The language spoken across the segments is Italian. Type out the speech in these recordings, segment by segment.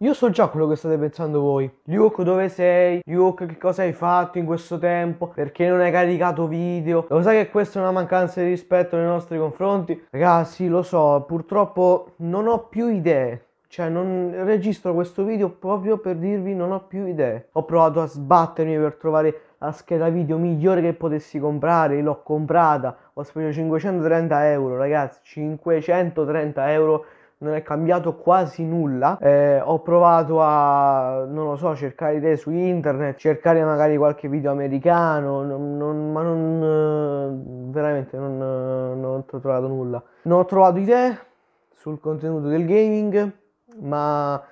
Io so già quello che state pensando voi. Luke dove sei? Luke che cosa hai fatto in questo tempo? Perché non hai caricato video? Lo sai che questa è una mancanza di rispetto nei nostri confronti? Ragazzi, lo so, purtroppo non ho più idee. Cioè, non registro questo video proprio per dirvi non ho più idee. Ho provato a sbattermi per trovare la scheda video migliore che potessi comprare, l'ho comprata, ho speso 530 euro, ragazzi, 530 euro non è cambiato quasi nulla. Eh, ho provato a, non lo so, cercare idee su internet, cercare magari qualche video americano, non, non, ma non, eh, veramente non, eh, non ho trovato nulla. Non ho trovato idee sul contenuto del gaming, ma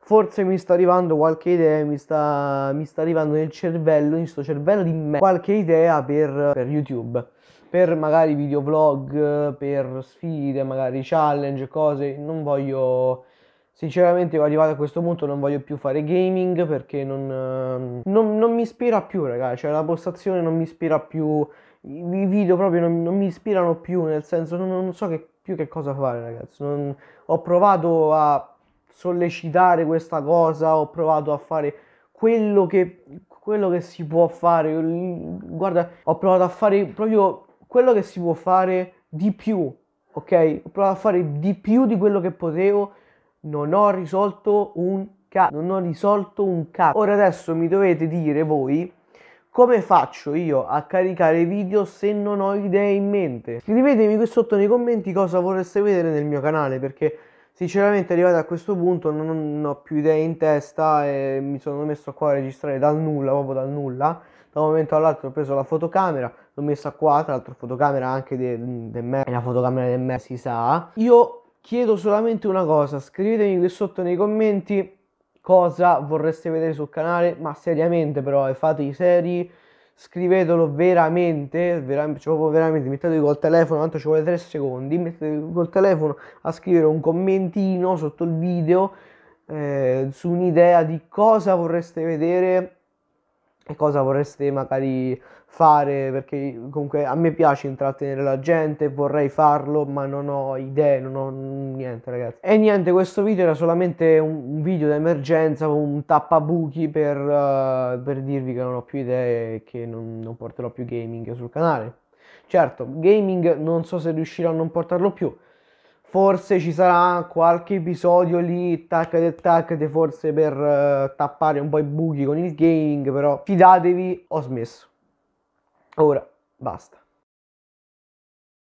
forse mi sta arrivando qualche idea, mi sta, mi sta arrivando nel cervello, in sto cervello di me, qualche idea per, per YouTube per magari video vlog, per sfide, magari challenge, cose, non voglio sinceramente arrivato a questo punto non voglio più fare gaming perché non, ehm, non, non mi ispira più ragazzi cioè la postazione non mi ispira più i video proprio non, non mi ispirano più nel senso non, so che, più che cosa fare ragazzi ho provato a sollecitare questa cosa ho provato a fare quello che, quello che si può fare guarda ho provato a fare proprio quello che si può fare di più, ok? Ho provato a fare di più di quello che potevo, non ho risolto un cazzo, non ho risolto un cazzo. Ora adesso mi dovete dire voi come faccio io a caricare video se non ho idee in mente? Scrivetemi qui sotto nei commenti cosa vorreste vedere nel mio canale perché Sinceramente arrivato a questo punto non ho più idee in testa e mi sono messo qua a registrare dal nulla, proprio dal nulla. Da un momento all'altro ho preso la fotocamera, l'ho messa qua, tra l'altro fotocamera anche di me, è una fotocamera di me si sa. Io chiedo solamente una cosa, scrivetemi qui sotto nei commenti cosa vorreste vedere sul canale, ma seriamente però, fate i seri scrivetelo veramente, vera, cioè veramente, mettetevi col telefono, tanto ci vuole 3 secondi, mettetevi col telefono a scrivere un commentino sotto il video eh, su un'idea di cosa vorreste vedere cosa vorreste magari fare perché comunque a me piace intrattenere la gente vorrei farlo ma non ho idee non ho niente ragazzi e niente questo video era solamente un, video d'emergenza un tappabuchi per, uh, per dirvi che non ho più idee e che non, non porterò più gaming sul canale certo gaming non so se riuscirò a non portarlo più forse ci sarà qualche episodio lì tac del tac forse per uh, tappare un po' i buchi con il gaming però fidatevi ho smesso ora basta